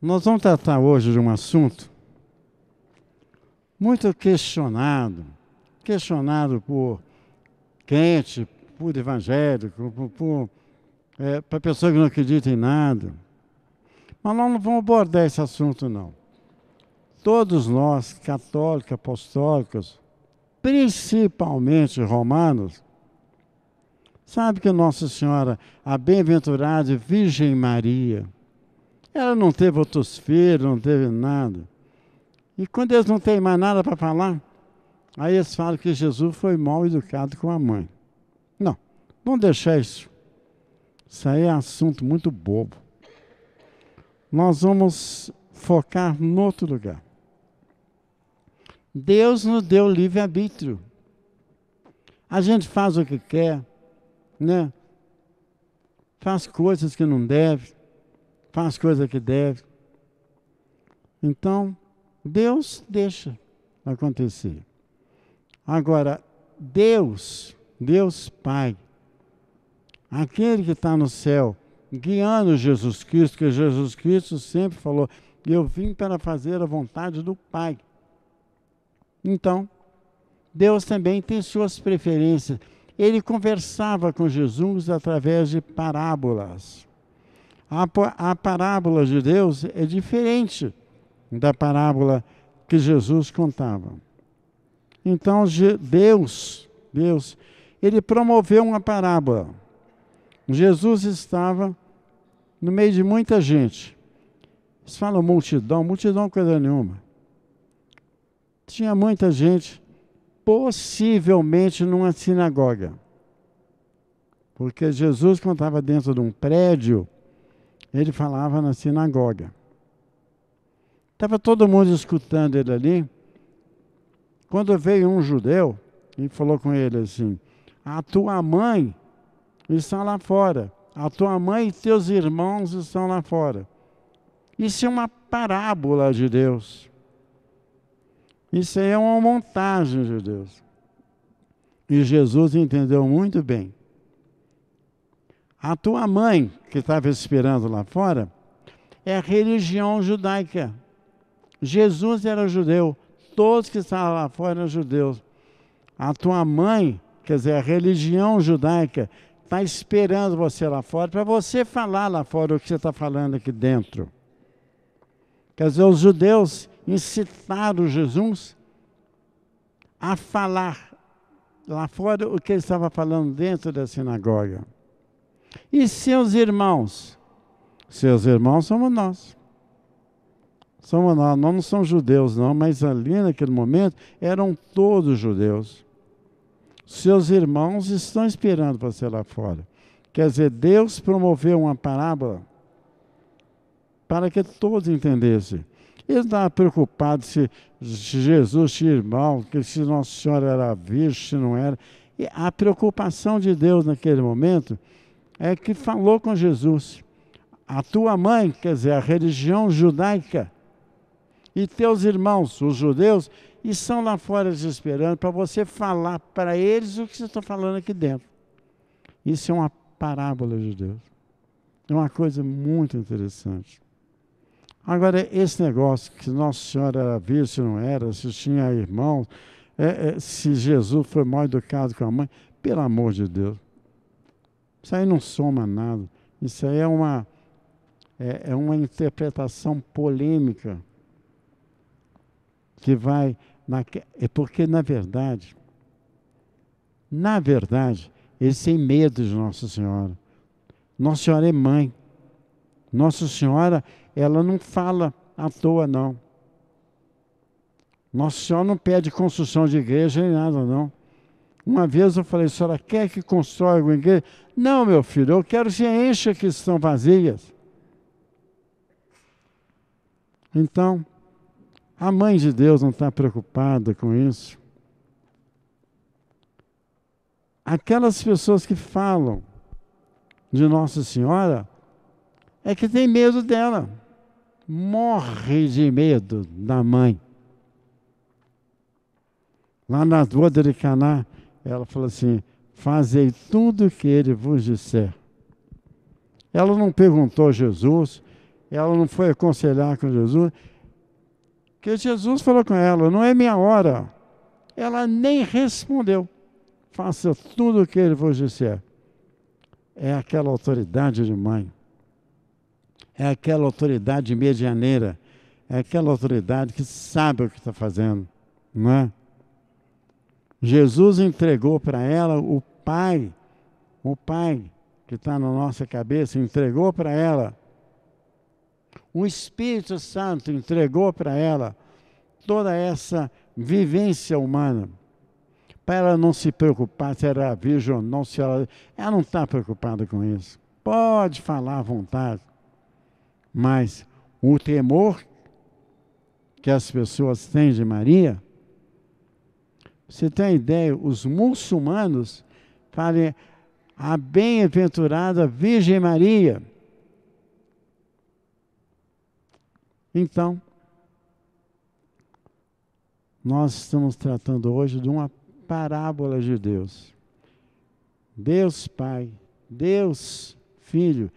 Nós vamos tratar hoje de um assunto muito questionado, questionado por crente, por evangélico, por, por é, para pessoa que não acredita em nada. Mas nós não vamos abordar esse assunto, não. Todos nós, católicos, apostólicos, principalmente romanos, sabe que Nossa Senhora, a bem-aventurada Virgem Maria, ela não teve outros filhos, não teve nada. E quando eles não têm mais nada para falar, aí eles falam que Jesus foi mal educado com a mãe. Não, vamos deixar isso. Isso aí é assunto muito bobo. Nós vamos focar em outro lugar. Deus nos deu livre-arbítrio. A gente faz o que quer, né? Faz coisas que não deve faz as coisas que deve. Então, Deus deixa acontecer. Agora, Deus, Deus Pai, aquele que está no céu, guiando Jesus Cristo, que Jesus Cristo sempre falou: Eu vim para fazer a vontade do Pai. Então, Deus também tem suas preferências. Ele conversava com Jesus através de parábolas. A, a parábola de Deus é diferente da parábola que Jesus contava. Então Deus, Deus, ele promoveu uma parábola. Jesus estava no meio de muita gente. Eles falam multidão, multidão é coisa nenhuma. Tinha muita gente, possivelmente numa sinagoga. Porque Jesus, quando estava dentro de um prédio, ele falava na sinagoga. Estava todo mundo escutando ele ali. Quando veio um judeu e falou com ele assim: A tua mãe está lá fora, a tua mãe e teus irmãos estão lá fora. Isso é uma parábola de Deus. Isso aí é uma montagem de Deus. E Jesus entendeu muito bem. A tua mãe, que estava esperando lá fora, é a religião judaica. Jesus era judeu, todos que estavam lá fora eram judeus. A tua mãe, quer dizer, a religião judaica, está esperando você lá fora para você falar lá fora o que você está falando aqui dentro. Quer dizer, os judeus incitaram Jesus a falar lá fora o que ele estava falando dentro da sinagoga. E seus irmãos? Seus irmãos somos nós. Somos nós, nós não somos judeus, não, mas ali naquele momento eram todos judeus. Seus irmãos estão esperando para ser lá fora. Quer dizer, Deus promoveu uma parábola para que todos entendessem. Ele estava preocupado se Jesus tinha irmão, se Nossa Senhora era virgem, se não era. E a preocupação de Deus naquele momento é que falou com Jesus. A tua mãe, quer dizer, a religião judaica, e teus irmãos, os judeus, e são lá fora te esperando para você falar para eles o que você está falando aqui dentro. Isso é uma parábola de Deus. É uma coisa muito interessante. Agora, esse negócio que Nossa Senhora era virgem, se não era, se tinha irmãos, é, é, se Jesus foi mal educado com a mãe, pelo amor de Deus. Isso aí não soma nada. Isso aí é uma, é, é uma interpretação polêmica que vai. Na, é porque, na verdade, na verdade, eles têm medo de Nossa Senhora. Nossa Senhora é mãe. Nossa Senhora, ela não fala à toa, não. Nossa Senhora não pede construção de igreja nem nada, não. Uma vez eu falei, a senhora quer é que constrói uma igreja? Não, meu filho, eu quero que encha que estão vazias. Então, a mãe de Deus não está preocupada com isso. Aquelas pessoas que falam de Nossa Senhora é que tem medo dela. Morre de medo da mãe. Lá na rua de Caná, ela falou assim: Fazei tudo o que ele vos disser. Ela não perguntou a Jesus, ela não foi aconselhar com Jesus, porque Jesus falou com ela: Não é minha hora. Ela nem respondeu. Faça tudo o que ele vos disser. É aquela autoridade de mãe. É aquela autoridade medianeira. É aquela autoridade que sabe o que está fazendo. Não é? Jesus entregou para ela o Pai, o Pai que está na nossa cabeça, entregou para ela. O Espírito Santo entregou para ela toda essa vivência humana. Para ela não se preocupar se era virgem ou não, se ela. Ela não está preocupada com isso. Pode falar à vontade. Mas o temor que as pessoas têm de Maria você tem ideia? Os muçulmanos falam a bem-aventurada Virgem Maria. Então, nós estamos tratando hoje de uma parábola de Deus. Deus Pai, Deus Filho.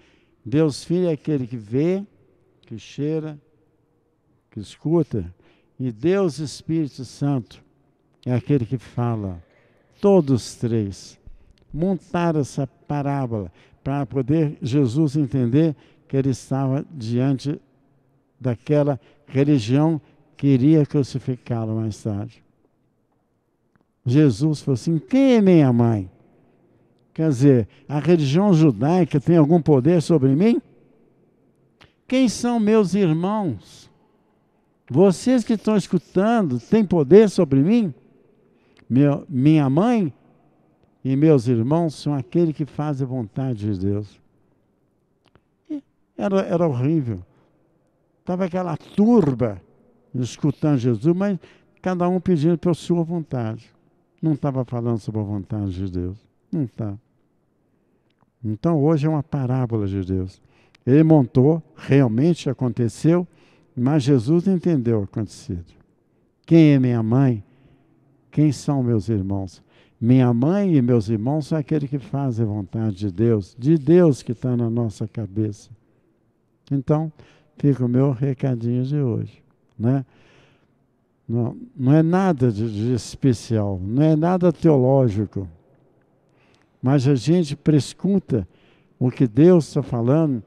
Deus Filho é aquele que vê, que cheira, que escuta, e Deus Espírito Santo é aquele que fala, todos três, montaram essa parábola para poder Jesus entender que ele estava diante daquela religião que iria crucificá-lo mais tarde. Jesus falou assim: quem é minha mãe? Quer dizer, a religião judaica tem algum poder sobre mim? Quem são meus irmãos? Vocês que estão escutando têm poder sobre mim? Meu, minha mãe e meus irmãos são aqueles que fazem a vontade de Deus. era, era horrível. Estava aquela turba escutando Jesus, mas cada um pedindo pela sua vontade. Não estava falando sobre a vontade de Deus. Não está. Então hoje é uma parábola de Deus. Ele montou, realmente aconteceu, mas Jesus entendeu o acontecido. Quem é minha mãe quem são meus irmãos? Minha mãe e meus irmãos são aqueles que fazem a vontade de Deus, de Deus que está na nossa cabeça. Então, fica o meu recadinho de hoje. Né? Não, não é nada de, de especial, não é nada teológico. Mas a gente prescuta o que Deus está falando,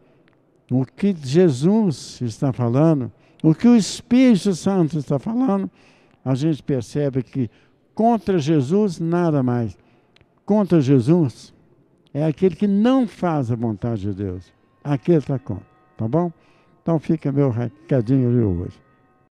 o que Jesus está falando, o que o Espírito Santo está falando, a gente percebe que Contra Jesus, nada mais. Contra Jesus é aquele que não faz a vontade de Deus. Aquele está contra, tá bom? Então fica meu recadinho de hoje.